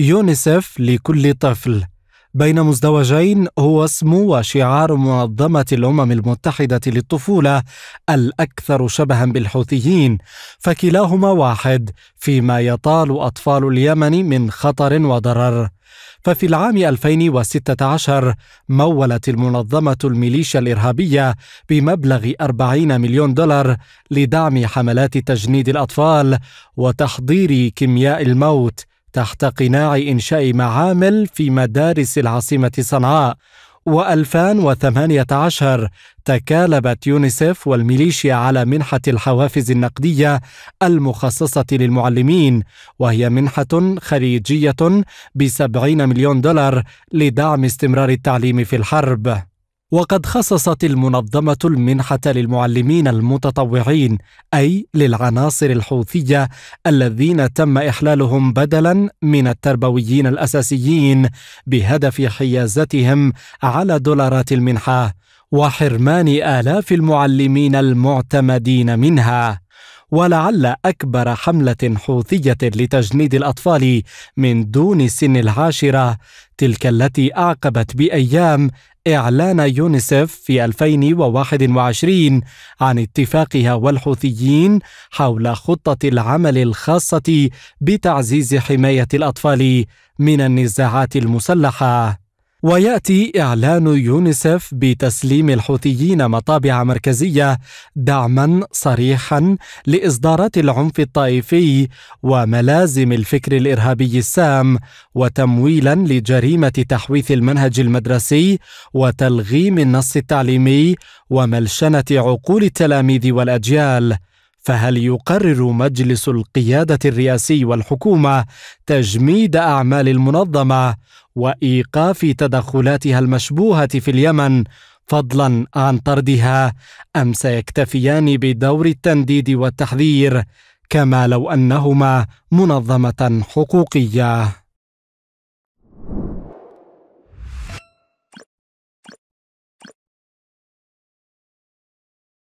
يونيسف لكل طفل بين مزدوجين هو اسم وشعار منظمة الأمم المتحدة للطفولة الأكثر شبها بالحوثيين، فكلاهما واحد فيما يطال أطفال اليمن من خطر وضرر. ففي العام 2016 مولت المنظمة الميليشيا الإرهابية بمبلغ 40 مليون دولار لدعم حملات تجنيد الأطفال وتحضير كيمياء الموت تحت قناع إنشاء معامل في مدارس العاصمة صنعاء و2018 تكالبت يونيسف والميليشيا على منحة الحوافز النقدية المخصصة للمعلمين وهي منحة خريجية بسبعين مليون دولار لدعم استمرار التعليم في الحرب وقد خصصت المنظمة المنحة للمعلمين المتطوعين أي للعناصر الحوثية الذين تم إحلالهم بدلا من التربويين الأساسيين بهدف حيازتهم على دولارات المنحة وحرمان آلاف المعلمين المعتمدين منها ولعل أكبر حملة حوثية لتجنيد الأطفال من دون سن العاشرة تلك التي أعقبت بأيام إعلان يونيسف في 2021 عن اتفاقها والحوثيين حول خطة العمل الخاصة بتعزيز حماية الأطفال من النزاعات المسلحة. وياتي اعلان يونيسف بتسليم الحوثيين مطابع مركزيه دعما صريحا لاصدارات العنف الطائفي وملازم الفكر الارهابي السام وتمويلا لجريمه تحويث المنهج المدرسي وتلغيم النص التعليمي وملشنه عقول التلاميذ والاجيال فهل يقرر مجلس القياده الرئاسي والحكومه تجميد اعمال المنظمه وايقاف تدخلاتها المشبوهه في اليمن فضلا عن طردها ام سيكتفيان بدور التنديد والتحذير كما لو انهما منظمه حقوقيه